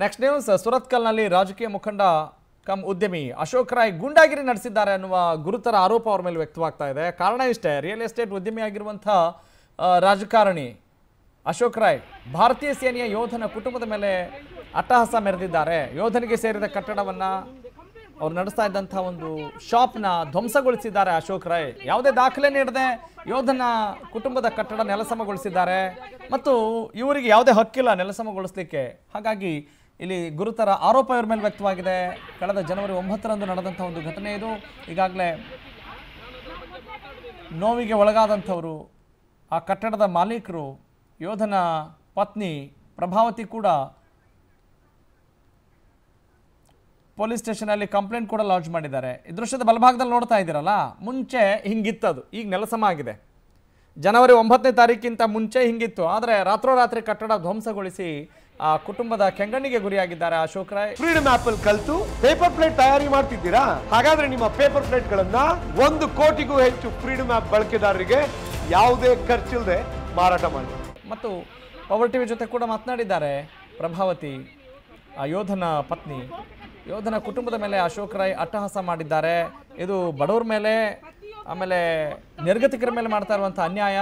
next news ಸುರತ್ಕಲ್ನಲ್ಲಿ ರಾಜಕೀಯ ಮುಖಂಡ come ಉದ್ಯಮಿ ಅಶೋಕ್ ರಾಯ್ ಗುಂಡಾಗಿರಿ ನಡೆಸಿದ್ದಾರೆ ಅನ್ನುವ ಗುರುತರ ಆರೋಪ ಅವರ ಮೇಲೆ ವ್ಯಕ್ತವಾಗ್ತಾ ಇದೆ ಕಾರಣ ಇಷ್ಟೇ ರಿಯಲ್ ಎಸ್ಟೇಟ್ ಉದ್ಯಮಿಯಾಗಿರುವಂಥ ರಾಜಕಾರಣಿ ಅಶೋಕ್ ರಾಯ್ ಭಾರತೀಯ ಸೇನೆಯ ಯೋಧನ ಕುಟುಂಬದ ಮೇಲೆ ಅಟ್ಟಹಾಸ ಮೆರೆದಿದ್ದಾರೆ ಯೋಧನಿಗೆ ಸೇರಿದ ಕಟ್ಟಡವನ್ನು ಅವ್ರು ನಡೆಸ್ತಾ ಇದ್ದಂಥ ಒಂದು ಶಾಪ್ನ ಧ್ವಂಸಗೊಳಿಸಿದ್ದಾರೆ ಅಶೋಕ್ ರಾಯ್ ಯಾವುದೇ ದಾಖಲೆ ನೀಡದೆ ಯೋಧನ ಕುಟುಂಬದ ಕಟ್ಟಡ ನೆಲಸಮಗೊಳಿಸಿದ್ದಾರೆ ಮತ್ತು ಇವರಿಗೆ ಯಾವುದೇ ಹಕ್ಕಿಲ್ಲ ನೆಲಸಮಗೊಳಿಸಲಿಕ್ಕೆ ಹಾಗಾಗಿ ಇಲ್ಲಿ ಗುರುತರ ಆರೋಪ ಇವರ ಮೇಲೆ ವ್ಯಕ್ತವಾಗಿದೆ ಕಳೆದ ಜನವರಿ ಒಂಬತ್ತರಂದು ನಡೆದಂಥ ಒಂದು ಘಟನೆ ಇದು ಈಗಾಗಲೇ ನೋವಿಗೆ ಒಳಗಾದಂಥವರು ಆ ಕಟ್ಟಡದ ಮಾಲೀಕರು ಯೋಧನ ಪತ್ನಿ ಪ್ರಭಾವತಿ ಕೂಡ ಪೊಲೀಸ್ ಸ್ಟೇಷನಲ್ಲಿ ಕಂಪ್ಲೇಂಟ್ ಕೂಡ ಲಾಂಚ್ ಮಾಡಿದ್ದಾರೆ ಈ ದೃಶ್ಯದ ಬಲಭಾಗದಲ್ಲಿ ನೋಡ್ತಾ ಇದ್ದೀರಲ್ಲ ಮುಂಚೆ ಹಿಂಗಿತ್ತದು ಈಗ ನೆಲಸಮ ಆಗಿದೆ ಜನವರಿ ಒಂಬತ್ತನೇ ತಾರೀಕಿಂತ ಮುಂಚೆ ಹಿಂಗಿತ್ತು ಆದರೆ ರಾತ್ರೋರಾತ್ರಿ ಕಟ್ಟಡ ಧ್ವಂಸಗೊಳಿಸಿ ಆ ಕುಟುಂಬದ ಕೆಂಗಣ್ಣಿಗೆ ಗುರಿಯಾಗಿದ್ದಾರೆ ಅಶೋಕ್ ರಾಯ್ ಫ್ರೀಡಮ್ ಆಪ್ ಅಲ್ಲಿ ಕಲ್ತು ಪೇಪರ್ ಪ್ಲೇಟ್ ತಯಾರಿ ಮಾಡ್ತಿದ್ದೀರಾ ಹಾಗಾದ್ರೆ ನಿಮ್ಮ ಪೇಪರ್ ಪ್ಲೇಟ್ ಗಳನ್ನ ಒಂದು ಕೋಟಿಗೂ ಹೆಚ್ಚು ಫ್ರೀಡಮ್ ಆಪ್ ಬಳಕೆದಾರರಿಗೆ ಯಾವುದೇ ಖರ್ಚಿಲ್ಲದೆ ಮಾರಾಟ ಮಾಡಿ ಮತ್ತು ಪವರ್ ಟಿವಿ ಜೊತೆ ಕೂಡ ಮಾತನಾಡಿದ್ದಾರೆ ಪ್ರಭಾವತಿ ಆ ಯೋಧನ ಪತ್ನಿ ಯೋಧನ ಕುಟುಂಬದ ಮೇಲೆ ಅಶೋಕ್ ರಾಯ್ ಅಟ್ಟಹಾಸ ಮಾಡಿದ್ದಾರೆ ಇದು ಬಡವ್ರ ಮೇಲೆ ಆಮೇಲೆ ನಿರ್ಗತಿಕರ ಮೇಲೆ ಮಾಡ್ತಾ ಇರುವಂಥ ಅನ್ಯಾಯ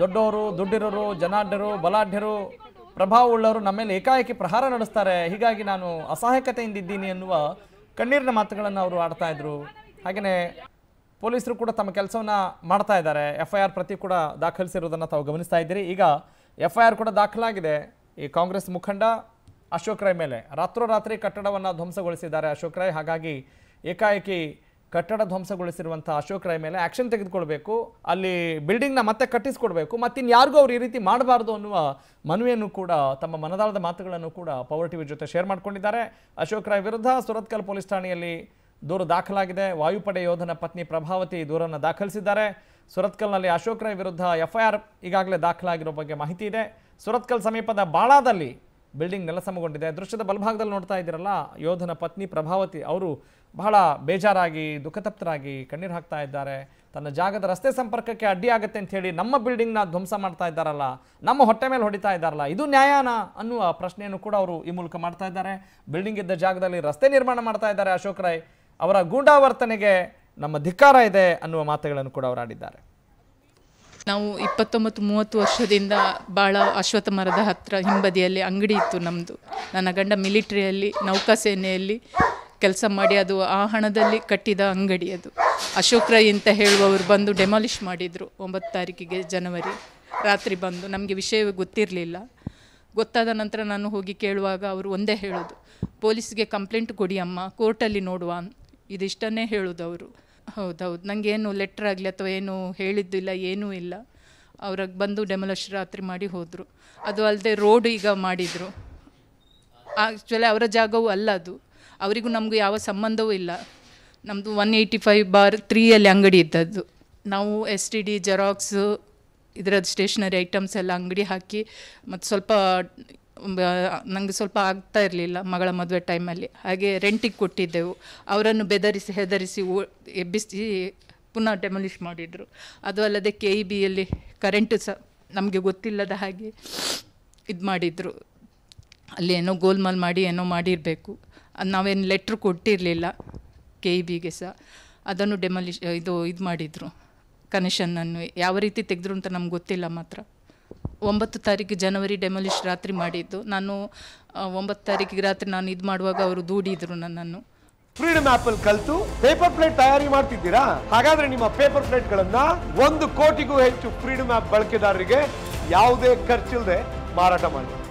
ದೊಡ್ಡವರು ದುಡ್ಡಿರೋರು ಜನಾಢ್ಯರು ಬಲಾಢ್ಯರು ಪ್ರಭಾವ ಉಳ್ಳವರು ನಮ್ಮ ಮೇಲೆ ಏಕಾಏಕಿ ಪ್ರಹಾರ ನಡೆಸ್ತಾರೆ ಹೀಗಾಗಿ ನಾನು ಅಸಹಾಯಕತೆಯಿಂದ ಇದ್ದೀನಿ ಎನ್ನುವ ಕಣ್ಣೀರಿನ ಮಾತುಗಳನ್ನು ಅವರು ಆಡ್ತಾ ಇದ್ರು ಹಾಗೆಯೇ ಪೊಲೀಸರು ಕೂಡ ತಮ್ಮ ಕೆಲಸವನ್ನು ಮಾಡ್ತಾ ಇದ್ದಾರೆ ಎಫ್ ಐ ಆರ್ ಪ್ರತಿ ಕೂಡ ದಾಖಲಿಸಿರುವುದನ್ನು ತಾವು ಗಮನಿಸ್ತಾ ಇದ್ದೀರಿ ಈಗ ಎಫ್ ಐ ಆರ್ ಕೂಡ ದಾಖಲಾಗಿದೆ ಈ ಕಾಂಗ್ರೆಸ್ ಮುಖಂಡ ಅಶೋಕ್ ರೈ ಮೇಲೆ ರಾತ್ರೋರಾತ್ರಿ ಕಟ್ಟಡವನ್ನು ಧ್ವಂಸಗೊಳಿಸಿದ್ದಾರೆ ಅಶೋಕ್ ರೈ ಹಾಗಾಗಿ ಏಕಾಏಕಿ ಕಟ್ಟಡ ಧ್ವಂಸಗೊಳಿಸಿರುವಂಥ ಅಶೋಕ್ ರೈ ಮೇಲೆ ಆ್ಯಕ್ಷನ್ ತೆಗೆದುಕೊಳ್ಬೇಕು ಅಲ್ಲಿ ಬಿಲ್ಡಿಂಗ್ನ ಮತ್ತೆ ಕಟ್ಟಿಸ್ಕೊಡ್ಬೇಕು ಮತ್ತಿನ್ ಯಾರಿಗೂ ಅವ್ರು ಈ ರೀತಿ ಮಾಡಬಾರ್ದು ಅನ್ನುವ ಮನವಿಯನ್ನು ಕೂಡ ತಮ್ಮ ಮನದಾಳದ ಮಾತುಗಳನ್ನು ಕೂಡ ಪವರ್ ಟಿವಿ ಜೊತೆ ಶೇರ್ ಮಾಡಿಕೊಂಡಿದ್ದಾರೆ ಅಶೋಕ್ ರೈ ವಿರುದ್ಧ ಸುರತ್ಕಲ್ ಪೊಲೀಸ್ ಠಾಣೆಯಲ್ಲಿ ದೂರು ದಾಖಲಾಗಿದೆ ವಾಯುಪಡೆ ಯೋಧನ ಪತ್ನಿ ಪ್ರಭಾವತಿ ದೂರನ್ನು ದಾಖಲಿಸಿದ್ದಾರೆ ಸುರತ್ಕಲ್ನಲ್ಲಿ ಅಶೋಕ್ ರೈ ವಿರುದ್ಧ ಎಫ್ಐಆರ್ ಈಗಾಗಲೇ ದಾಖಲಾಗಿರೋ ಬಗ್ಗೆ ಮಾಹಿತಿ ಇದೆ ಸುರತ್ಕಲ್ ಸಮೀಪದ ಬಾಳಾದಲ್ಲಿ ಬಿಲ್ಡಿಂಗ್ ನೆಲಸಮಗೊಂಡಿದೆ ದೃಶ್ಯದ ಬಲಭಾಗದಲ್ಲಿ ನೋಡ್ತಾ ಇದ್ದೀರಲ್ಲ ಯೋಧನ ಪತ್ನಿ ಪ್ರಭಾವತಿ ಅವರು ಬಹಳ ಬೇಜಾರಾಗಿ ದುಃಖತಪ್ತರಾಗಿ ಕಣ್ಣೀರು ಹಾಕ್ತಾ ಇದ್ದಾರೆ ತನ್ನ ಜಾಗದ ರಸ್ತೆ ಸಂಪರ್ಕಕ್ಕೆ ಅಡ್ಡಿಯಾಗುತ್ತೆ ಅಂತ ಹೇಳಿ ನಮ್ಮ ಬಿಲ್ಡಿಂಗ್ನ ಧ್ವಂಸ ಮಾಡ್ತಾ ಇದ್ದಾರಲ್ಲ ನಮ್ಮ ಹೊಟ್ಟೆ ಮೇಲೆ ಹೊಡಿತಾ ಇದ್ದಾರಲ್ಲ ಇದು ನ್ಯಾಯಾನ ಅನ್ನುವ ಪ್ರಶ್ನೆಯನ್ನು ಕೂಡ ಅವರು ಈ ಮೂಲಕ ಮಾಡ್ತಾ ಇದ್ದಾರೆ ಬಿಲ್ಡಿಂಗ್ ಇದ್ದ ಜಾಗದಲ್ಲಿ ರಸ್ತೆ ನಿರ್ಮಾಣ ಮಾಡ್ತಾ ಇದ್ದಾರೆ ಅಶೋಕ್ ರಾಯ್ ಅವರ ಗೂಂಡಾವರ್ತನೆಗೆ ನಮ್ಮ ಧಿಕ್ಕಾರ ಇದೆ ಅನ್ನುವ ಮಾತುಗಳನ್ನು ಕೂಡ ಅವರು ಆಡಿದ್ದಾರೆ ನಾವು ಇಪ್ಪತ್ತೊಂಬತ್ತು ಮೂವತ್ತು ವರ್ಷದಿಂದ ಭಾಳ ಅಶ್ವಥ ಮರದ ಹತ್ತಿರ ಹಿಂಬದಿಯಲ್ಲಿ ಅಂಗಡಿ ಇತ್ತು ನಮ್ಮದು ನನ್ನ ಗಂಡ ಮಿಲಿಟ್ರಿಯಲ್ಲಿ ನೌಕಾಸೇನೆಯಲ್ಲಿ ಕೆಲಸ ಮಾಡಿ ಅದು ಆ ಹಣದಲ್ಲಿ ಕಟ್ಟಿದ ಅಂಗಡಿ ಅದು ಅಶೋಕ್ ರೈ ಅಂತ ಹೇಳುವವರು ಬಂದು ಡೆಮಾಲಿಷ್ ಮಾಡಿದರು ಒಂಬತ್ತು ತಾರೀಕಿಗೆ ಜನವರಿ ರಾತ್ರಿ ಬಂದು ನಮಗೆ ವಿಷಯ ಗೊತ್ತಿರಲಿಲ್ಲ ಗೊತ್ತಾದ ನಂತರ ನಾನು ಹೋಗಿ ಕೇಳುವಾಗ ಅವರು ಒಂದೇ ಹೇಳೋದು ಪೊಲೀಸ್ಗೆ ಕಂಪ್ಲೇಂಟ್ ಕೊಡಿ ಅಮ್ಮ ಕೋರ್ಟಲ್ಲಿ ನೋಡುವ ಇದಿಷ್ಟನ್ನೇ ಹೇಳೋದು ಅವರು ಹೌದೌದು ನನಗೇನು ಲೆಟ್ರ್ ಆಗಲಿ ಅಥವಾ ಏನು ಹೇಳಿದ್ದು ಇಲ್ಲ ಏನೂ ಇಲ್ಲ ಅವ್ರಾಗ ಬಂದು ಡೆಮಲಶ್ ರಾತ್ರಿ ಮಾಡಿ ಹೋದರು ಅದು ಅಲ್ಲದೆ ರೋಡ್ ಈಗ ಮಾಡಿದರು ಆ್ಯಕ್ಚುಲಿ ಅವರ ಜಾಗವೂ ಅಲ್ಲ ಅದು ಅವರಿಗೂ ನಮಗೂ ಯಾವ ಸಂಬಂಧವೂ ಇಲ್ಲ ನಮ್ಮದು ಒನ್ ಏಯ್ಟಿ ಫೈವ್ ಬಾರ್ ತ್ರೀಯಲ್ಲಿ ಅಂಗಡಿ ಇದ್ದದ್ದು ನಾವು ಎಸ್ ಟಿ ಡಿ ಜೆರಾಕ್ಸು ಇದರದ್ದು ಸ್ಟೇಷ್ನರಿ ಐಟಮ್ಸ್ ಎಲ್ಲ ಅಂಗಡಿ ಹಾಕಿ ಮತ್ತು ಸ್ವಲ್ಪ ನನಗೆ ಸ್ವಲ್ಪ ಆಗ್ತಾ ಇರಲಿಲ್ಲ ಮಗಳ ಮದುವೆ ಟೈಮಲ್ಲಿ ಹಾಗೆ ರೆಂಟಿಗೆ ಕೊಟ್ಟಿದ್ದೆವು ಅವರನ್ನು ಬೆದರಿಸಿ ಹೆದರಿಸಿ ಓ ಎಬ್ಬಿಸಿ ಪುನಃ ಡೆಮೊಲಿಷ್ ಮಾಡಿದರು ಅದು ಅಲ್ಲದೆ ಕೆ ಇ e ಬಿಯಲ್ಲಿ ಕರೆಂಟ್ ಸಹ ನಮಗೆ ಗೊತ್ತಿಲ್ಲದ ಹಾಗೆ ಇದು ಮಾಡಿದರು ಅಲ್ಲಿ ಏನೋ ಗೋಲ್ಮಾಲ್ ಮಾಡಿ ಏನೋ ಮಾಡಿರಬೇಕು ಅದು ನಾವೇನು ಲೆಟ್ರ್ ಕೊಟ್ಟಿರಲಿಲ್ಲ ಕೆ ಇ e ಬಿಗೆ ಸಹ ಅದನ್ನು ಡೆಮೊಲಿಷ್ ಇದು ಇದು ಮಾಡಿದರು ಕನೆಕ್ಷನನ್ನು ಯಾವ ರೀತಿ ತೆಗೆದ್ರು ಅಂತ ನಮ್ಗೆ ಗೊತ್ತಿಲ್ಲ ಮಾತ್ರ ಒಂಬತ್ತು ತಾರೀಕು ಜನವರಿ ಡೆಮೊಲಿಶ್ ರಾತ್ರಿ ಮಾಡಿದ್ದು ನಾನು ಒಂಬತ್ತು ತಾರೀಕಿಗೆ ರಾತ್ರಿ ನಾನು ಇದು ಮಾಡುವಾಗ ಅವರು ದೂಡಿದ್ರು ನನ್ನನ್ನು ಫ್ರೀಡಮ್ ಆಪ್ ಅಲ್ಲಿ ಕಲಿತು ಪೇಪರ್ ಪ್ಲೇಟ್ ತಯಾರಿ ಮಾಡ್ತಿದ್ದೀರಾ ಹಾಗಾದ್ರೆ ನಿಮ್ಮ ಪೇಪರ್ ಪ್ಲೇಟ್ ಗಳನ್ನ ಒಂದು ಕೋಟಿಗೂ ಹೆಚ್ಚು ಫ್ರೀಡಮ್ ಆಪ್ ಬಳಕೆದಾರರಿಗೆ ಯಾವುದೇ ಖರ್ಚಿಲ್ಲದೆ ಮಾರಾಟ ಮಾಡಿ